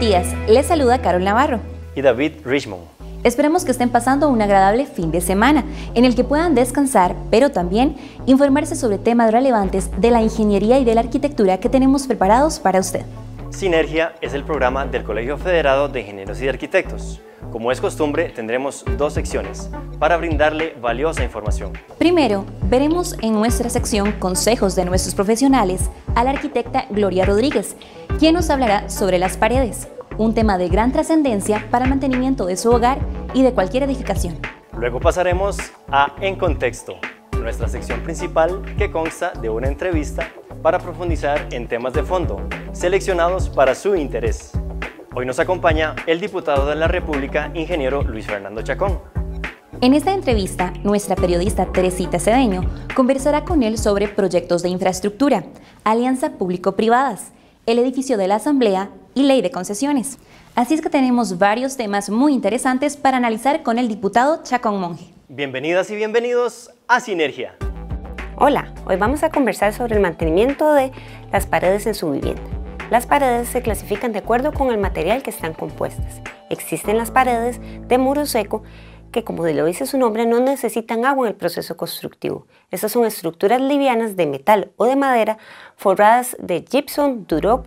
días, les saluda Carol Navarro y David Richmond. Esperemos que estén pasando un agradable fin de semana en el que puedan descansar, pero también informarse sobre temas relevantes de la ingeniería y de la arquitectura que tenemos preparados para usted. Sinergia es el programa del Colegio Federado de Ingenieros y Arquitectos. Como es costumbre, tendremos dos secciones para brindarle valiosa información. Primero, veremos en nuestra sección Consejos de nuestros profesionales a la arquitecta Gloria Rodríguez, quien nos hablará sobre las paredes, un tema de gran trascendencia para el mantenimiento de su hogar y de cualquier edificación. Luego pasaremos a En Contexto, nuestra sección principal que consta de una entrevista para profundizar en temas de fondo, seleccionados para su interés. Hoy nos acompaña el diputado de la República, ingeniero Luis Fernando Chacón. En esta entrevista, nuestra periodista Teresita Cedeño conversará con él sobre proyectos de infraestructura, alianza público-privadas, el edificio de la Asamblea y ley de concesiones. Así es que tenemos varios temas muy interesantes para analizar con el diputado Chacón Monge. Bienvenidas y bienvenidos a Sinergia. Hola, hoy vamos a conversar sobre el mantenimiento de las paredes en su vivienda. Las paredes se clasifican de acuerdo con el material que están compuestas. Existen las paredes de muro seco que, como lo dice su nombre, no necesitan agua en el proceso constructivo. Estas son estructuras livianas de metal o de madera forradas de gypsum, duroc,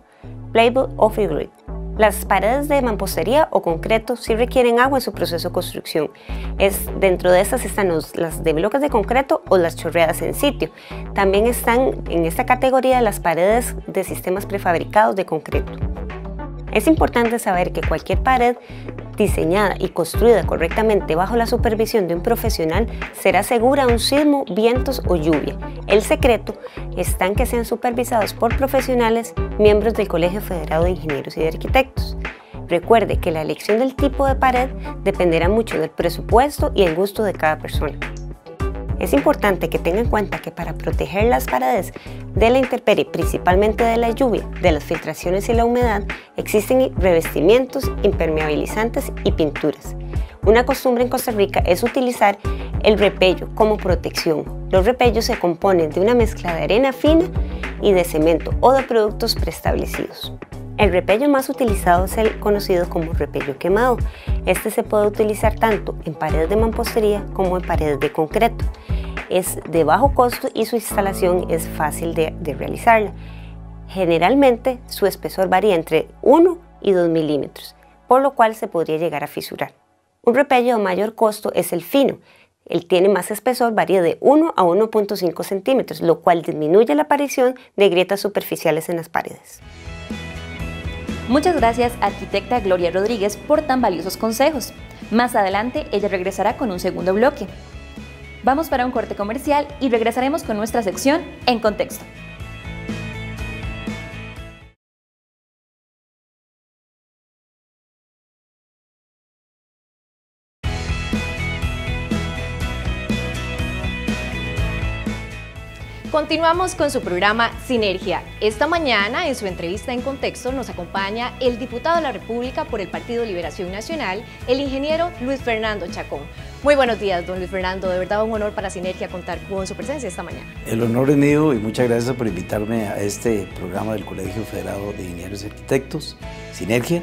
playbook o fibril las paredes de mampostería o concreto sí requieren agua en su proceso de construcción. Es, dentro de esas están las de bloques de concreto o las chorreadas en sitio. También están en esta categoría las paredes de sistemas prefabricados de concreto. Es importante saber que cualquier pared diseñada y construida correctamente bajo la supervisión de un profesional, será segura a un sismo, vientos o lluvia. El secreto está en que sean supervisados por profesionales, miembros del Colegio Federado de Ingenieros y de Arquitectos. Recuerde que la elección del tipo de pared dependerá mucho del presupuesto y el gusto de cada persona. Es importante que tenga en cuenta que para proteger las paredes de la intemperie, principalmente de la lluvia, de las filtraciones y la humedad, existen revestimientos, impermeabilizantes y pinturas. Una costumbre en Costa Rica es utilizar el repello como protección. Los repellos se componen de una mezcla de arena fina y de cemento o de productos preestablecidos. El repello más utilizado es el conocido como repello quemado. Este se puede utilizar tanto en paredes de mampostería como en paredes de concreto. Es de bajo costo y su instalación es fácil de, de realizarla. Generalmente su espesor varía entre 1 y 2 milímetros, por lo cual se podría llegar a fisurar. Un repello de mayor costo es el fino. El tiene más espesor, varía de 1 a 1.5 centímetros, lo cual disminuye la aparición de grietas superficiales en las paredes. Muchas gracias, arquitecta Gloria Rodríguez, por tan valiosos consejos. Más adelante, ella regresará con un segundo bloque. Vamos para un corte comercial y regresaremos con nuestra sección En Contexto. Continuamos con su programa Sinergia. Esta mañana, en su entrevista en contexto, nos acompaña el diputado de la República por el Partido Liberación Nacional, el ingeniero Luis Fernando Chacón. Muy buenos días, don Luis Fernando. De verdad, un honor para Sinergia contar con su presencia esta mañana. El honor es mío y muchas gracias por invitarme a este programa del Colegio Federado de Ingenieros y Arquitectos, Sinergia.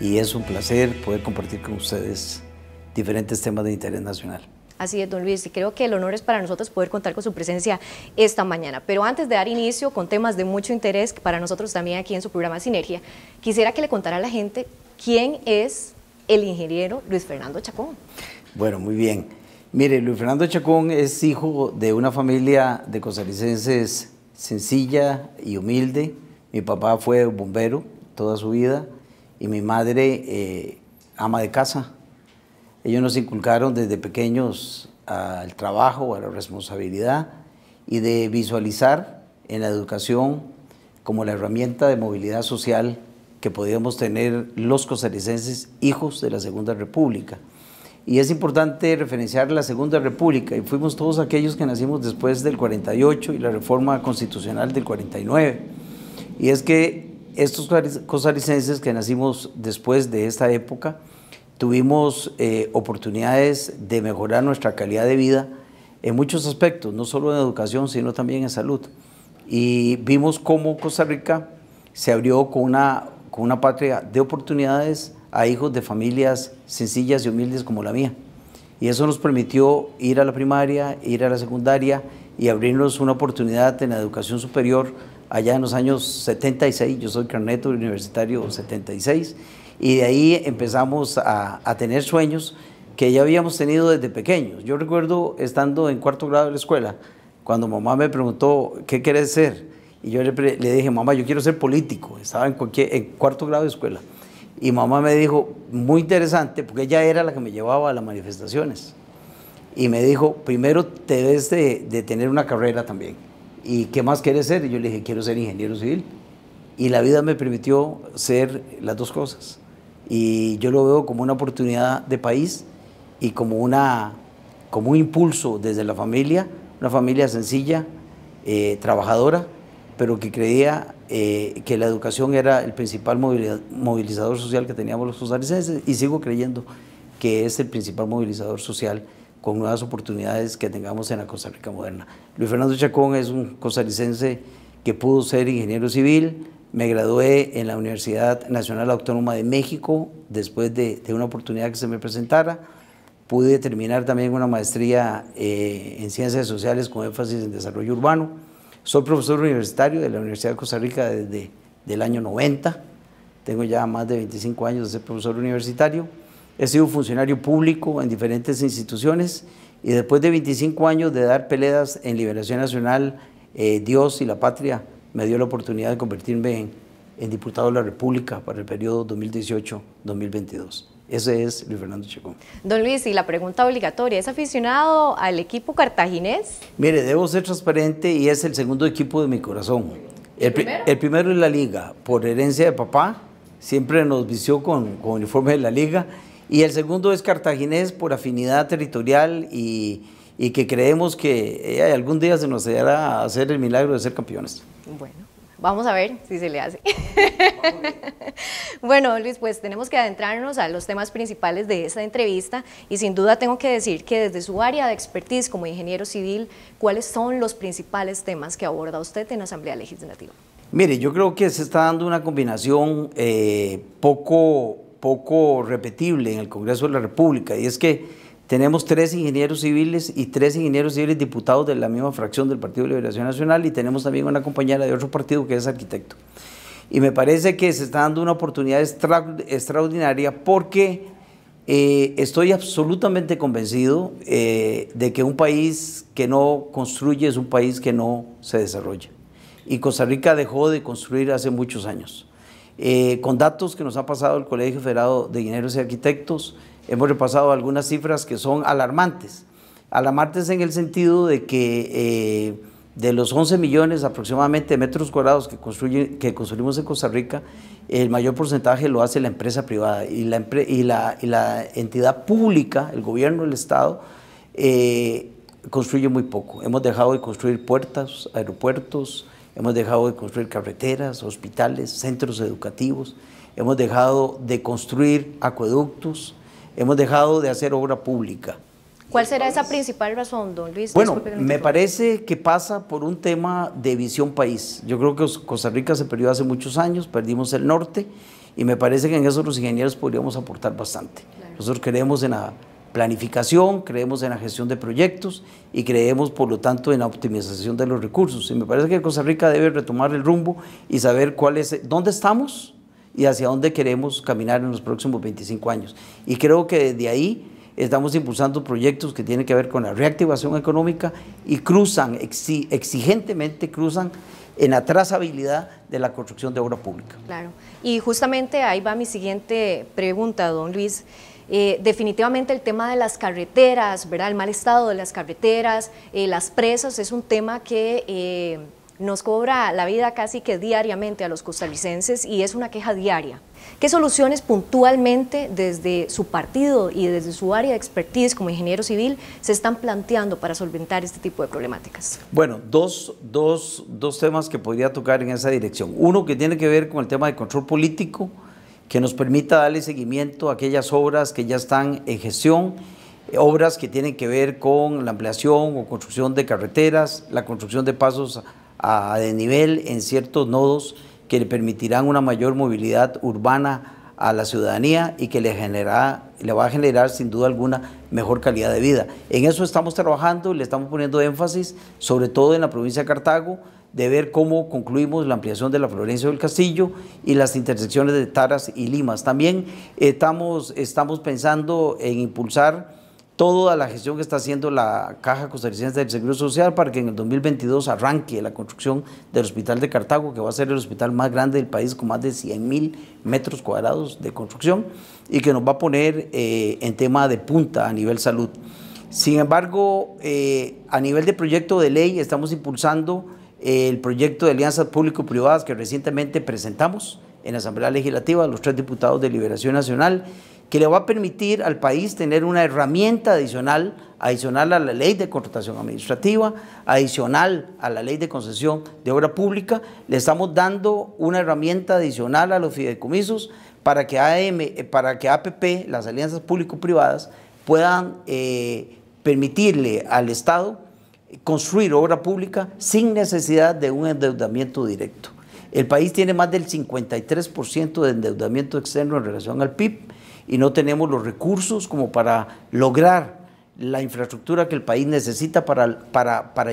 Y es un placer poder compartir con ustedes diferentes temas de interés nacional. Así es, don Luis, y creo que el honor es para nosotros poder contar con su presencia esta mañana. Pero antes de dar inicio con temas de mucho interés para nosotros también aquí en su programa Sinergia, quisiera que le contara a la gente quién es el ingeniero Luis Fernando Chacón. Bueno, muy bien. Mire, Luis Fernando Chacón es hijo de una familia de costarricenses sencilla y humilde. Mi papá fue bombero toda su vida y mi madre eh, ama de casa. Ellos nos inculcaron desde pequeños al trabajo, a la responsabilidad y de visualizar en la educación como la herramienta de movilidad social que podíamos tener los costarricenses hijos de la Segunda República. Y es importante referenciar la Segunda República, y fuimos todos aquellos que nacimos después del 48 y la reforma constitucional del 49. Y es que estos costarricenses que nacimos después de esta época, tuvimos eh, oportunidades de mejorar nuestra calidad de vida en muchos aspectos, no solo en educación, sino también en salud. Y vimos cómo Costa Rica se abrió con una, con una patria de oportunidades a hijos de familias sencillas y humildes como la mía. Y eso nos permitió ir a la primaria, ir a la secundaria y abrirnos una oportunidad en la educación superior allá en los años 76. Yo soy carneto universitario 76 y de ahí empezamos a, a tener sueños que ya habíamos tenido desde pequeños. Yo recuerdo estando en cuarto grado de la escuela, cuando mamá me preguntó, ¿qué quieres ser? Y yo le, dije, mamá, yo quiero ser político. Estaba en, cualquier, en cuarto grado de escuela. Y mamá me dijo, muy interesante, porque ella era la que me llevaba a las manifestaciones. Y me dijo, primero te debes de, de tener una carrera también. ¿Y qué más quieres ser? Y yo le dije, quiero ser ingeniero civil. Y la vida me permitió ser las dos cosas. Y yo lo veo como una oportunidad de país y como, una, como un impulso desde la familia, una familia sencilla, eh, trabajadora, pero que creía eh, que la educación era el principal movilizador social que teníamos los costarricenses y sigo creyendo que es el principal movilizador social con nuevas oportunidades que tengamos en la Costa Rica moderna. Luis Fernando Chacón es un costarricense que pudo ser ingeniero civil, me gradué en la Universidad Nacional Autónoma de México después de, una oportunidad que se me presentara. Pude terminar también una maestría eh, en ciencias sociales con énfasis en desarrollo urbano. Soy profesor universitario de la Universidad de Costa Rica desde el año 90. Tengo ya más de 25 años de ser profesor universitario. He sido funcionario público en diferentes instituciones y después de 25 años de dar peleas en Liberación Nacional, eh, Dios y la Patria me dio la oportunidad de convertirme en, diputado de la República para el periodo 2018-2022. Ese es Luis Fernando Chacón. Don Luis, y la pregunta obligatoria, ¿es aficionado al equipo cartaginés? Mire, debo ser transparente y es el segundo equipo de mi corazón. El, primero? es la liga, por herencia de papá, siempre nos vició con, con uniforme de la liga. Y el segundo es cartaginés por afinidad territorial y, y que creemos que eh, algún día se nos hará hacer el milagro de ser campeones. Bueno, vamos a ver si se le hace. bueno, Luis, pues tenemos que adentrarnos a los temas principales de esta entrevista y sin duda tengo que decir que desde su área de expertise como ingeniero civil, ¿cuáles son los principales temas que aborda usted en la Asamblea Legislativa? Mire, yo creo que se está dando una combinación eh, poco, poco repetible en el Congreso de la República y es que tenemos tres ingenieros civiles y tres ingenieros civiles diputados de la misma fracción del Partido de Liberación Nacional y tenemos también una compañera de otro partido que es arquitecto. Y me parece que se está dando una oportunidad extraordinaria porque eh, estoy absolutamente convencido eh, de que un país que no construye es un país que no se desarrolla. Y Costa Rica dejó de construir hace muchos años. Eh, con datos que nos ha pasado el Colegio Federado de Ingenieros y Arquitectos, hemos repasado algunas cifras que son alarmantes. Alarmantes en el sentido de que eh, de los 11 millones aproximadamente de metros cuadrados que, construimos en Costa Rica, el mayor porcentaje lo hace la empresa privada y la, y la entidad pública, el gobierno, el Estado, eh, construye muy poco. Hemos dejado de construir puertas, aeropuertos, hemos dejado de construir carreteras, hospitales, centros educativos, hemos dejado de construir acueductos, hemos dejado de hacer obra pública. ¿Cuál será esa principal razón, don Luis? Bueno, me parece que pasa por un tema de visión país. Yo creo que Costa Rica se perdió hace muchos años, perdimos el norte y me parece que en eso los ingenieros podríamos aportar bastante. Nosotros creemos en la planificación, creemos en la gestión de proyectos y creemos, por lo tanto, en la optimización de los recursos. Y me parece que Costa Rica debe retomar el rumbo y saber cuál es, dónde estamos y hacia dónde queremos caminar en los próximos 25 años. Y creo que desde ahí estamos impulsando proyectos que tienen que ver con la reactivación económica y cruzan, exigentemente cruzan en la trazabilidad de la construcción de obra pública. Claro, y justamente ahí va mi siguiente pregunta, don Luis. Eh, definitivamente el tema de las carreteras, ¿verdad? el mal estado de las carreteras, eh, las presas, es un tema que eh, nos cobra la vida casi que diariamente a los costarricenses y es una queja diaria. ¿Qué soluciones puntualmente desde su partido y desde su área de expertise como ingeniero civil se están planteando para solventar este tipo de problemáticas? Bueno, dos, dos temas que podría tocar en esa dirección. Uno que tiene que ver con el tema de control político que nos permita darle seguimiento a aquellas obras que ya están en gestión, eh, obras que tienen que ver con la ampliación o construcción de carreteras, la construcción de pasos de nivel en ciertos nodos que le permitirán una mayor movilidad urbana a la ciudadanía y que le, le va a generar sin duda alguna mejor calidad de vida. En eso estamos trabajando y le estamos poniendo énfasis, sobre todo en la provincia de Cartago, de ver cómo concluimos la ampliación de la Florencia del Castillo y las intersecciones de Taras y Limas. También estamos, estamos pensando en impulsar toda la gestión que está haciendo la Caja Costarricense del Seguro Social para que en el 2022 arranque la construcción del Hospital de Cartago, que va a ser el hospital más grande del país con más de 100 mil metros cuadrados de construcción y que nos va a poner eh, en tema de punta a nivel salud. Sin embargo, eh, a nivel de proyecto de ley estamos impulsando el proyecto de alianzas público-privadas que recientemente presentamos en la Asamblea Legislativa, a los tres diputados de Liberación Nacional, que le va a permitir al país tener una herramienta adicional, adicional a la ley de contratación administrativa, adicional a la ley de concesión de obra pública, le estamos dando una herramienta adicional a los fideicomisos para que, AM, para que APP, las alianzas público-privadas, puedan eh, permitirle al Estado construir obra pública sin necesidad de un endeudamiento directo. El país tiene más del 53% de endeudamiento externo en relación al PIB y no tenemos los recursos como para lograr la infraestructura que el país necesita para,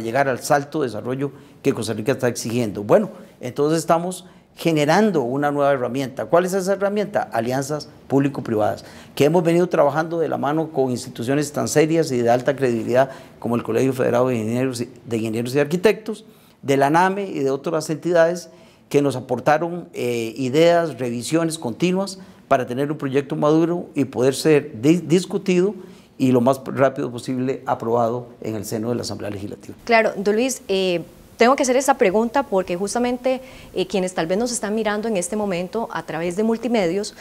llegar al salto de desarrollo que Costa Rica está exigiendo. Bueno, entonces estamos generando una nueva herramienta. ¿Cuál es esa herramienta? Alianzas público-privadas, que hemos venido trabajando de la mano con instituciones tan serias y de alta credibilidad como el Colegio Federal de Ingenieros, y Arquitectos, de la NAME y de otras entidades que nos aportaron eh, ideas, revisiones continuas para tener un proyecto maduro y poder ser discutido y lo más rápido posible aprobado en el seno de la Asamblea Legislativa. Claro, don Luis, eh, tengo que hacer esa pregunta porque justamente eh, quienes tal vez nos están mirando en este momento a través de multimedios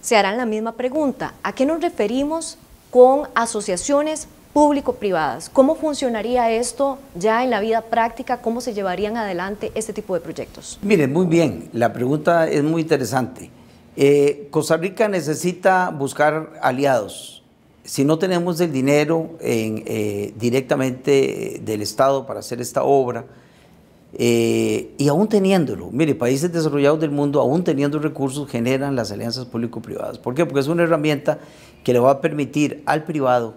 se harán la misma pregunta. ¿A qué nos referimos con asociaciones público-privadas? ¿Cómo funcionaría esto ya en la vida práctica? ¿Cómo se llevarían adelante este tipo de proyectos? Mire, muy bien, la pregunta es muy interesante. Eh, Costa Rica necesita buscar aliados. Si no tenemos el dinero eh, directamente del Estado para hacer esta obra, eh, y aún teniéndolo, mire, países desarrollados del mundo, aún teniendo recursos, generan las alianzas público-privadas. ¿Por qué? Porque es una herramienta que le va a permitir al privado,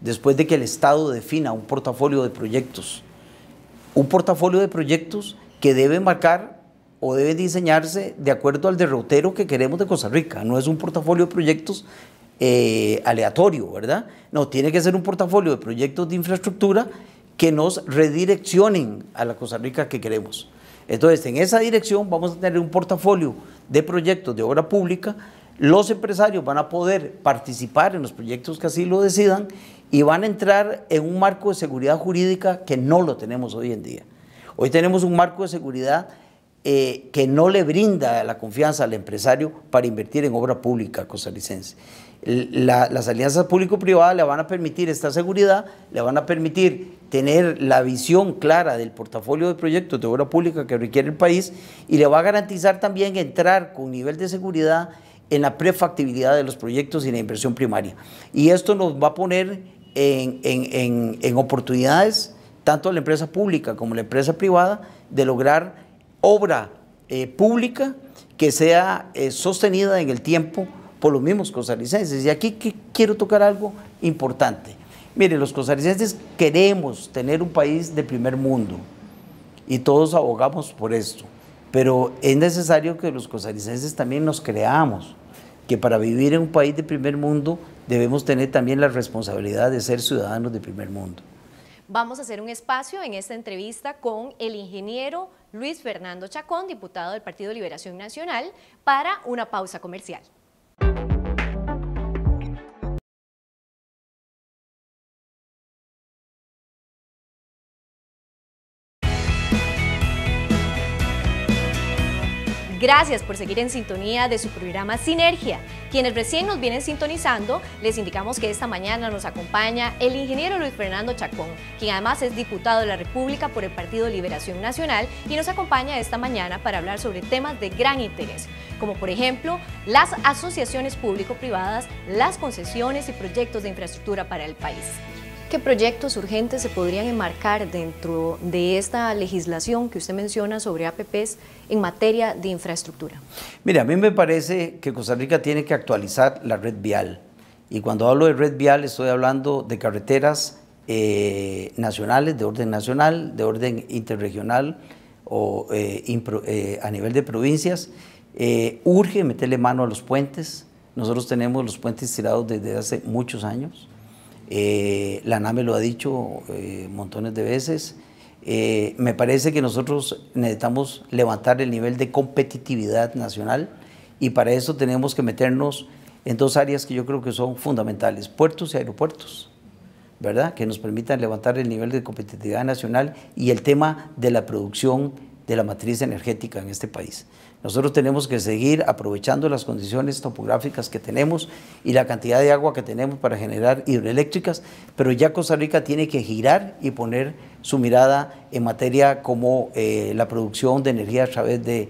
después de que el Estado defina un portafolio de proyectos, un portafolio de proyectos que debe marcar o debe diseñarse de acuerdo al derrotero que queremos de Costa Rica. No es un portafolio de proyectos eh, aleatorio, ¿verdad? No, tiene que ser un portafolio de proyectos de infraestructura que nos redireccionen a la Costa Rica que queremos. Entonces, en esa dirección vamos a tener un portafolio de proyectos de obra pública. Los empresarios van a poder participar en los proyectos que así lo decidan y van a entrar en un marco de seguridad jurídica que no lo tenemos hoy en día. Hoy tenemos un marco de seguridad eh, que no le brinda la confianza al empresario para invertir en obra pública costarricense las alianzas público-privadas le van a permitir esta seguridad, le van a permitir tener la visión clara del portafolio de proyectos de obra pública que requiere el país y le va a garantizar también entrar con nivel de seguridad en la prefactibilidad de los proyectos y la inversión primaria. Y esto nos va a poner en, oportunidades, tanto a la empresa pública como a la empresa privada, de lograr obra eh, pública que sea eh, sostenida en el tiempo por los mismos costarricenses. Y aquí quiero tocar algo importante. Mire, los costarricenses queremos tener un país de primer mundo y todos abogamos por esto, pero es necesario que los costarricenses también nos creamos que para vivir en un país de primer mundo debemos tener también la responsabilidad de ser ciudadanos de primer mundo. Vamos a hacer un espacio en esta entrevista con el ingeniero Luis Fernando Chacón, diputado del Partido Liberación Nacional, para una pausa comercial. Gracias por seguir en sintonía de su programa Sinergia. Quienes recién nos vienen sintonizando, les indicamos que esta mañana nos acompaña el ingeniero Luis Fernando Chacón, quien además es diputado de la República por el Partido Liberación Nacional y nos acompaña esta mañana para hablar sobre temas de gran interés como por ejemplo las asociaciones público-privadas, las concesiones y proyectos de infraestructura para el país. ¿Qué proyectos urgentes se podrían enmarcar dentro de esta legislación que usted menciona sobre APPs en materia de infraestructura? Mira, a mí me parece que Costa Rica tiene que actualizar la red vial. Y cuando hablo de red vial estoy hablando de carreteras eh, nacionales, de orden nacional, de orden interregional o eh, eh, a nivel de provincias. Eh, urge meterle mano a los puentes. Nosotros tenemos los puentes tirados desde hace muchos años. Eh, la NAME lo ha dicho eh, montones de veces. me parece que nosotros necesitamos levantar el nivel de competitividad nacional y para eso tenemos que meternos en dos áreas que yo creo que son fundamentales, puertos y aeropuertos, ¿verdad? Que nos permitan levantar el nivel de competitividad nacional y el tema de la producción de la matriz energética en este país. Nosotros tenemos que seguir aprovechando las condiciones topográficas que tenemos y la cantidad de agua que tenemos para generar hidroeléctricas, pero ya Costa Rica tiene que girar y poner su mirada en materia como eh, la producción de energía a través de,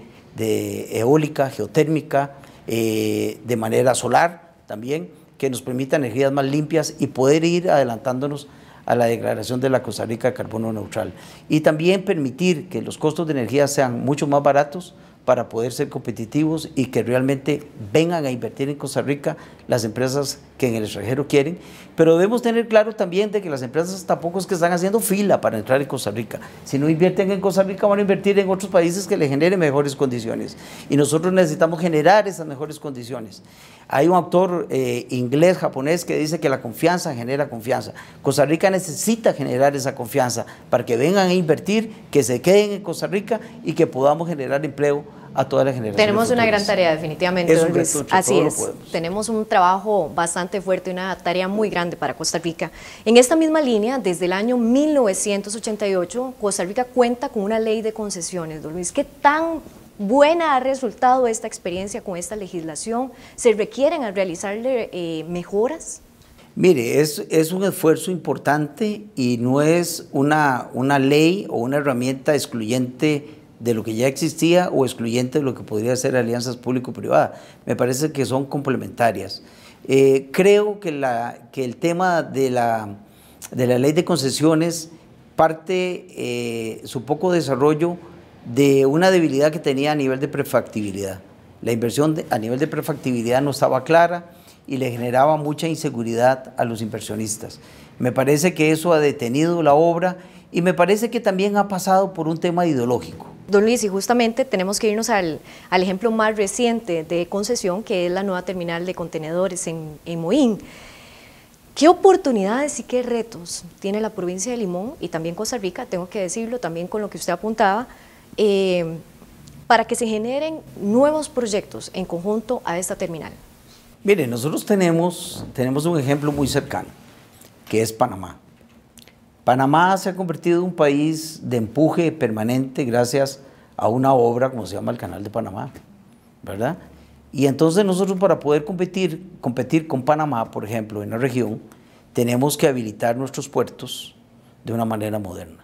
eólica, geotérmica, eh, de manera solar también, que nos permita energías más limpias y poder ir adelantándonos a la declaración de la Costa Rica de carbono neutral. Y también permitir que los costos de energía sean mucho más baratos, para poder ser competitivos y que realmente vengan a invertir en Costa Rica las empresas que en el extranjero quieren pero debemos tener claro también de que las empresas tampoco es que están haciendo fila para entrar en Costa Rica. Si no invierten en Costa Rica, van a invertir en otros países que le generen mejores condiciones. Y nosotros necesitamos generar esas mejores condiciones. Hay un autor eh, inglés, japonés, que dice que la confianza genera confianza. Costa Rica necesita generar esa confianza para que vengan a invertir, que se queden en Costa Rica y que podamos generar empleo a toda la generación. Tenemos una gran tarea, definitivamente, don Luis. Así es. Tenemos un trabajo bastante fuerte, una tarea muy grande para Costa Rica. En esta misma línea, desde el año 1988, Costa Rica cuenta con una ley de concesiones, don Luis. ¿Qué tan buena ha resultado esta experiencia con esta legislación? ¿Se requieren al realizarle eh, mejoras? Mire, es, es, un esfuerzo importante y no es una, una ley o una herramienta excluyente de lo que ya existía o excluyente de lo que podría ser alianzas público-privada. Me parece que son complementarias. Eh, creo que, la, que el tema de la, de la ley de concesiones parte eh, su poco desarrollo de una debilidad que tenía a nivel de prefactibilidad. La inversión a nivel de prefactibilidad no estaba clara y le generaba mucha inseguridad a los inversionistas. Me parece que eso ha detenido la obra y me parece que también ha pasado por un tema ideológico. Don Luis, y justamente tenemos que irnos al, ejemplo más reciente de concesión, que es la nueva terminal de contenedores en, Moín. ¿Qué oportunidades y qué retos tiene la provincia de Limón y también Costa Rica, tengo que decirlo también con lo que usted apuntaba, eh, para que se generen nuevos proyectos en conjunto a esta terminal? Mire, nosotros tenemos, tenemos un ejemplo muy cercano, que es Panamá. Panamá se ha convertido en un país de empuje permanente gracias a una obra como se llama el Canal de Panamá, ¿verdad? Y entonces nosotros para poder competir, competir con Panamá, por ejemplo, en la región, tenemos que habilitar nuestros puertos de una manera moderna.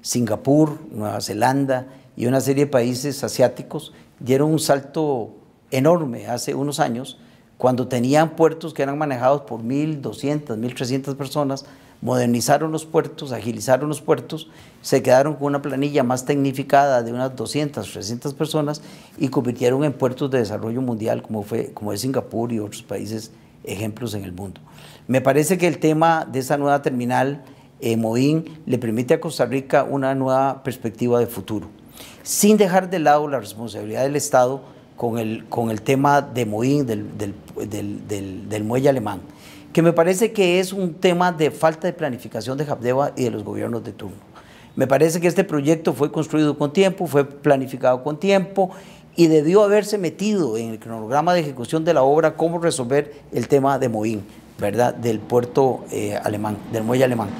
Singapur, Nueva Zelanda y una serie de países asiáticos dieron un salto enorme hace unos años cuando tenían puertos que eran manejados por 1.200, 1.300 personas modernizaron los puertos, agilizaron los puertos, se quedaron con una planilla más tecnificada de unas 200, 300 personas y convirtieron en puertos de desarrollo mundial como, fue, como es Singapur y otros países ejemplos en el mundo. Me parece que el tema de esa nueva terminal eh, le permite a Costa Rica una nueva perspectiva de futuro, sin dejar de lado la responsabilidad del Estado con el, con el tema de Moín, del muelle alemán que me parece que es un tema de falta de planificación de Japdeva y de los gobiernos de turno. Me parece que este proyecto fue construido con tiempo, fue planificado con tiempo y debió haberse metido en el cronograma de ejecución de la obra cómo resolver el tema de Moín, ¿verdad? Del puerto eh, alemán, del muelle alemán.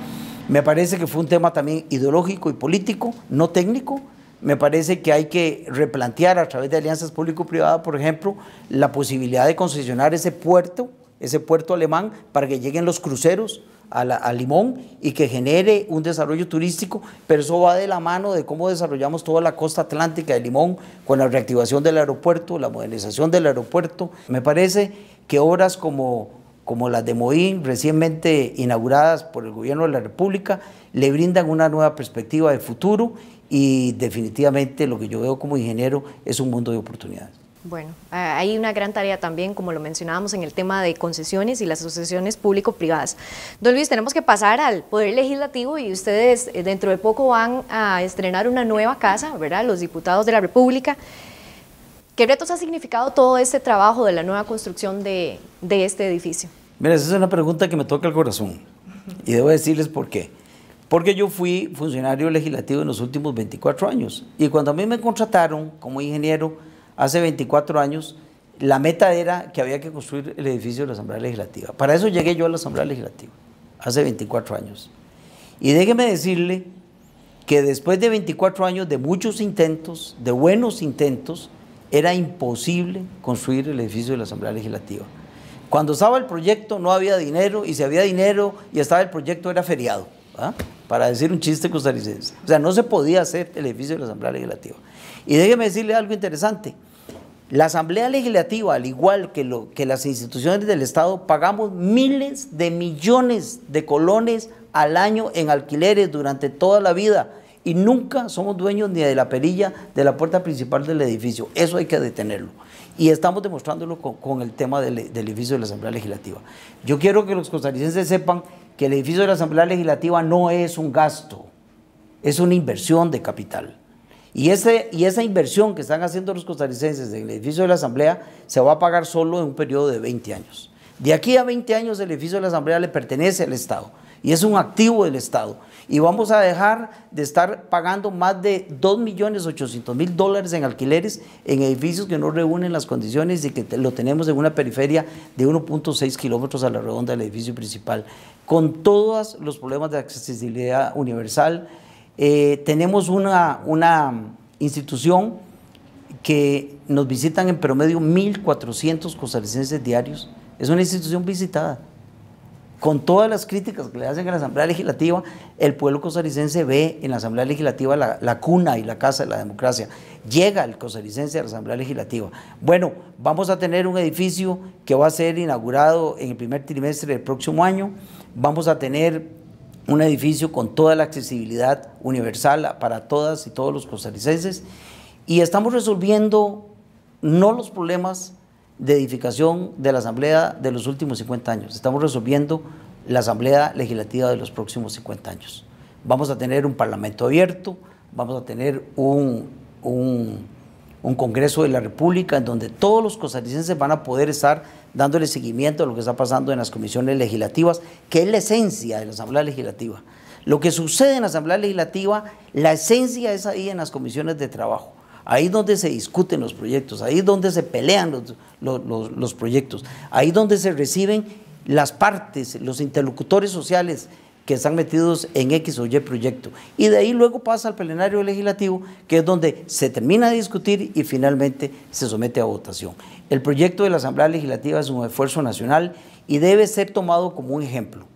Me parece que fue un tema también ideológico y político, no técnico, me parece que hay que replantear a través de alianzas público-privadas, por ejemplo, la posibilidad de concesionar ese puerto ese puerto alemán, para que lleguen los cruceros a, Limón y que genere un desarrollo turístico, pero eso va de la mano de cómo desarrollamos toda la costa atlántica de Limón con la reactivación del aeropuerto, la modernización del aeropuerto. Me parece que obras como, como las de Moín, recientemente inauguradas por el gobierno de la República, le brindan una nueva perspectiva de futuro y definitivamente lo que yo veo como ingeniero es un mundo de oportunidades. Bueno, hay una gran tarea también, como lo mencionábamos en el tema de concesiones y las asociaciones público-privadas. Don Luis, tenemos que pasar al Poder Legislativo y ustedes eh, dentro de poco van a estrenar una nueva casa, ¿verdad? Los diputados de la República. ¿Qué retos ha significado todo este trabajo de la nueva construcción de, este edificio? Mira, esa es una pregunta que me toca el corazón y debo decirles por qué. Porque yo fui funcionario legislativo en los últimos 24 años y cuando a mí me contrataron como ingeniero, hace 24 años, la meta era que había que construir el edificio de la Asamblea Legislativa. Para eso llegué yo a la Asamblea Legislativa, hace 24 años. Y déjeme decirle que después de 24 años de muchos intentos, de buenos intentos, era imposible construir el edificio de la Asamblea Legislativa. Cuando estaba el proyecto no había dinero y si había dinero y estaba el proyecto era feriado, ¿ah? para decir un chiste costarricense. O sea, no se podía hacer el edificio de la Asamblea Legislativa. Y déjeme decirle algo interesante. La Asamblea Legislativa, al igual que, que las instituciones del Estado, pagamos miles de millones de colones al año en alquileres durante toda la vida y nunca somos dueños ni de la perilla de la puerta principal del edificio. Eso hay que detenerlo. Y estamos demostrándolo con, el tema del, del, edificio de la Asamblea Legislativa. Yo quiero que los costarricenses sepan que el edificio de la Asamblea Legislativa no es un gasto, es una inversión de capital. Y, ese, y esa inversión que están haciendo los costarricenses en el edificio de la Asamblea se va a pagar solo en un periodo de 20 años. De aquí a 20 años el edificio de la Asamblea le pertenece al Estado y es un activo del Estado. Y vamos a dejar de estar pagando más de 2.800.000 dólares en alquileres en edificios que no reúnen las condiciones y que lo tenemos en una periferia de 1.6 kilómetros a la redonda del edificio principal, con todos los problemas de accesibilidad universal, eh, tenemos una, una institución que nos visitan en promedio 1.400 costarricenses diarios. Es una institución visitada. Con todas las críticas que le hacen a la Asamblea Legislativa, el pueblo costarricense ve en la Asamblea Legislativa la, la cuna y la casa de la democracia. Llega el costarricense a la Asamblea Legislativa. Bueno, vamos a tener un edificio que va a ser inaugurado en el primer trimestre del próximo año. Vamos a tener un edificio con toda la accesibilidad universal para todas y todos los costarricenses y estamos resolviendo no los problemas de edificación de la Asamblea de los últimos 50 años, estamos resolviendo la Asamblea Legislativa de los próximos 50 años. Vamos a tener un Parlamento abierto, vamos a tener un, un un Congreso de la República en donde todos los costarricenses van a poder estar dándole seguimiento a lo que está pasando en las comisiones legislativas, que es la esencia de la Asamblea Legislativa. Lo que sucede en la Asamblea Legislativa, la esencia es ahí en las comisiones de trabajo. Ahí es donde se discuten los proyectos, ahí es donde se pelean los, proyectos, ahí es donde se reciben las partes, los interlocutores sociales, que están metidos en X o Y proyecto. Y de ahí luego pasa al plenario legislativo, que es donde se termina de discutir y finalmente se somete a votación. El proyecto de la Asamblea Legislativa es un esfuerzo nacional y debe ser tomado como un ejemplo.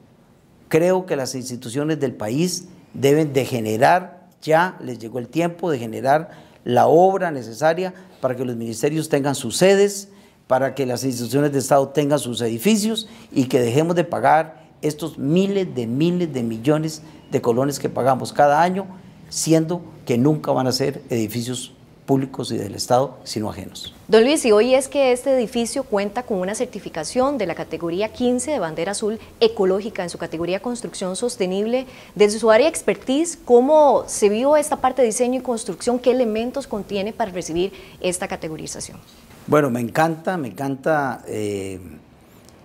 Creo que las instituciones del país deben de generar, ya les llegó el tiempo de generar la obra necesaria para que los ministerios tengan sus sedes, para que las instituciones de Estado tengan sus edificios y que dejemos de pagar estos miles de miles de millones de colones que pagamos cada año, siendo que nunca van a ser edificios públicos y del Estado, sino ajenos. Don Luis, y hoy es que este edificio cuenta con una certificación de la categoría 15 de bandera azul ecológica en su categoría construcción sostenible. Desde su área de expertise, ¿cómo se vio esta parte de diseño y construcción? ¿Qué elementos contiene para recibir esta categorización? Bueno, me encanta, me encanta eh,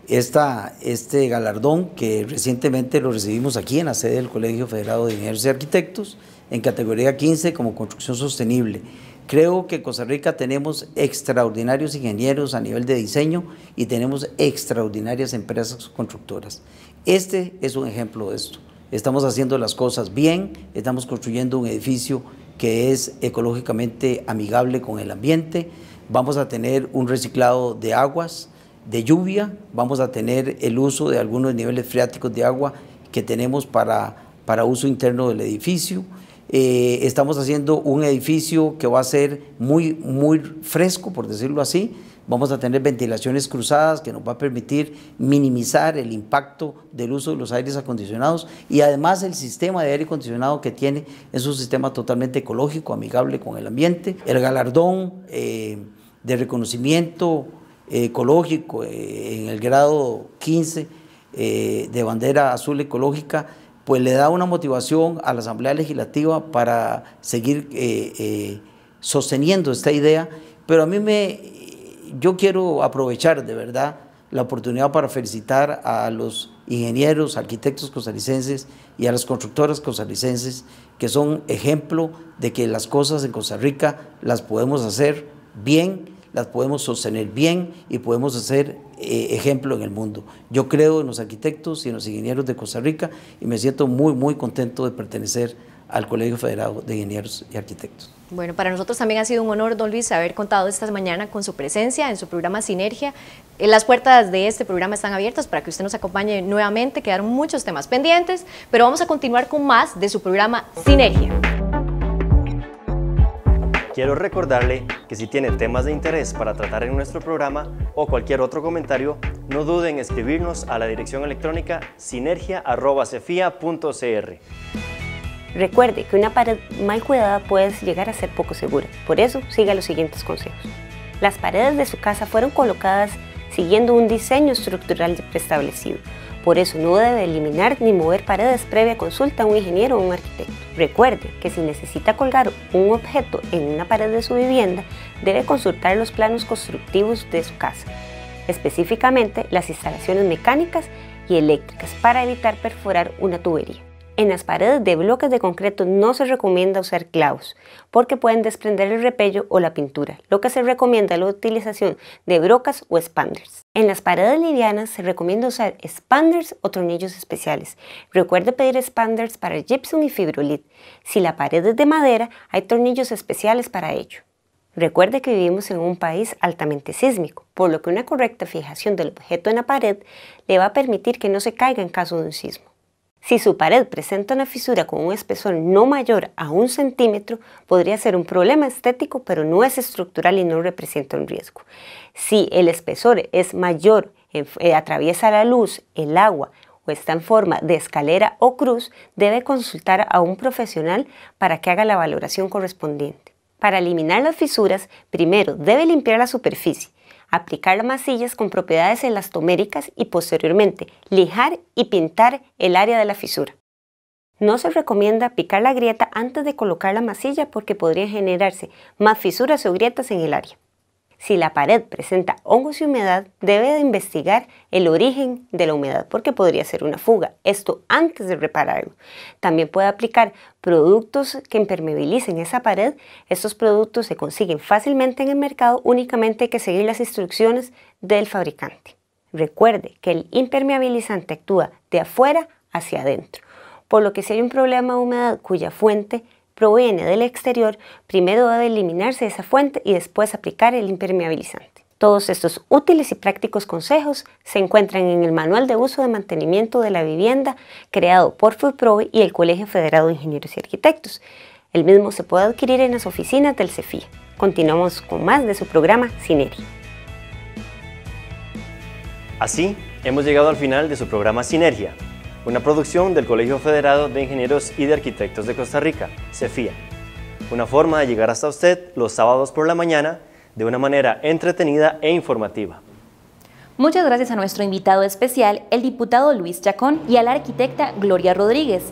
este galardón que recientemente lo recibimos aquí en la sede del Colegio Federado de Ingenieros y Arquitectos en categoría 15 como construcción sostenible. Creo que Costa Rica tenemos extraordinarios ingenieros a nivel de diseño y tenemos extraordinarias empresas constructoras. Este es un ejemplo de esto. Estamos haciendo las cosas bien, estamos construyendo un edificio que es ecológicamente amigable con el ambiente, vamos a tener un reciclado de aguas, de lluvia, vamos a tener el uso de algunos niveles freáticos de agua que tenemos para, para uso interno del edificio. Eh, estamos haciendo un edificio que va a ser muy, muy fresco, por decirlo así. Vamos a tener ventilaciones cruzadas que nos va a permitir minimizar el impacto del uso de los aires acondicionados y además el sistema de aire acondicionado que tiene es un sistema totalmente ecológico, amigable con el ambiente. El galardón eh, de reconocimiento ecológico eh, en el grado 15 eh, de bandera azul ecológica, pues le da una motivación a la Asamblea Legislativa para seguir eh, sosteniendo esta idea. Pero a mí me, yo quiero aprovechar de verdad la oportunidad para felicitar a los ingenieros, arquitectos costarricenses y a las constructoras costarricenses que son ejemplo de que las cosas en Costa Rica las podemos hacer bien las podemos sostener bien y podemos hacer eh, ejemplo en el mundo. Yo creo en los arquitectos y en los ingenieros de Costa Rica y me siento muy, muy contento de pertenecer al Colegio Federado de Ingenieros y Arquitectos. Bueno, para nosotros también ha sido un honor, don Luis, haber contado esta mañana con su presencia en su programa Sinergia. Eh, las puertas de este programa están abiertas para que usted nos acompañe nuevamente. Quedaron muchos temas pendientes, pero vamos a continuar con más de su programa Sinergia. Quiero recordarle que si tiene temas de interés para tratar en nuestro programa o cualquier otro comentario, no duden en escribirnos a la dirección electrónica sinergia.cefia.cr. Recuerde que una pared mal cuidada puede llegar a ser poco segura, por eso siga los siguientes consejos. Las paredes de su casa fueron colocadas siguiendo un diseño estructural preestablecido, por eso no debe eliminar ni mover paredes previa consulta a un ingeniero o un arquitecto. Recuerde que si necesita colgar un objeto en una pared de su vivienda, debe consultar los planos constructivos de su casa, específicamente las instalaciones mecánicas y eléctricas, para evitar perforar una tubería. En las paredes de bloques de concreto no se recomienda usar clavos porque pueden desprender el repello o la pintura, lo que se recomienda la utilización de brocas o expanders. En las paredes livianas se recomienda usar expanders o tornillos especiales. Recuerde pedir expanders para gypsum y fibrolit. Si la pared es de madera, hay tornillos especiales para ello. Recuerde que vivimos en un país altamente sísmico, por lo que una correcta fijación del objeto en la pared le va a permitir que no se caiga en caso de un sismo. Si su pared presenta una fisura con un espesor no mayor a un centímetro, podría ser un problema estético, pero no es estructural y no representa un riesgo. Si el espesor es mayor, eh, atraviesa la luz, el agua o está en forma de escalera o cruz, debe consultar a un profesional para que haga la valoración correspondiente. Para eliminar las fisuras, primero debe limpiar la superficie aplicar las masillas con propiedades elastoméricas y posteriormente lijar y pintar el área de la fisura. No se recomienda picar la grieta antes de colocar la masilla porque podrían generarse más fisuras o grietas en el área. Si la pared presenta hongos y humedad, debe de investigar el origen de la humedad porque podría ser una fuga. Esto antes de repararlo. También puede aplicar productos que impermeabilicen esa pared. Estos productos se consiguen fácilmente en el mercado, únicamente hay que seguir las instrucciones del fabricante. Recuerde que el impermeabilizante actúa de afuera hacia adentro, por lo que si hay un problema de humedad cuya fuente proviene del exterior, primero debe eliminarse esa fuente y después aplicar el impermeabilizante. Todos estos útiles y prácticos consejos se encuentran en el Manual de Uso de Mantenimiento de la Vivienda creado por FUPROVE y el Colegio Federado de Ingenieros y Arquitectos. El mismo se puede adquirir en las oficinas del CEFIA. Continuamos con más de su programa SINERGIA. Así, hemos llegado al final de su programa Sinergia, una producción del Colegio Federado de Ingenieros y de Arquitectos de Costa Rica, CEFIA. Una forma de llegar hasta usted los sábados por la mañana de una manera entretenida e informativa. Muchas gracias a nuestro invitado especial, el diputado Luis Chacón, y a la arquitecta Gloria Rodríguez,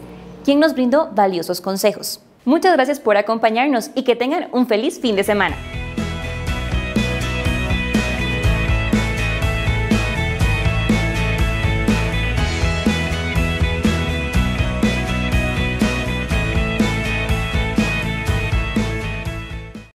quien nos brindó valiosos consejos. Muchas gracias por acompañarnos y que tengan un feliz fin de semana.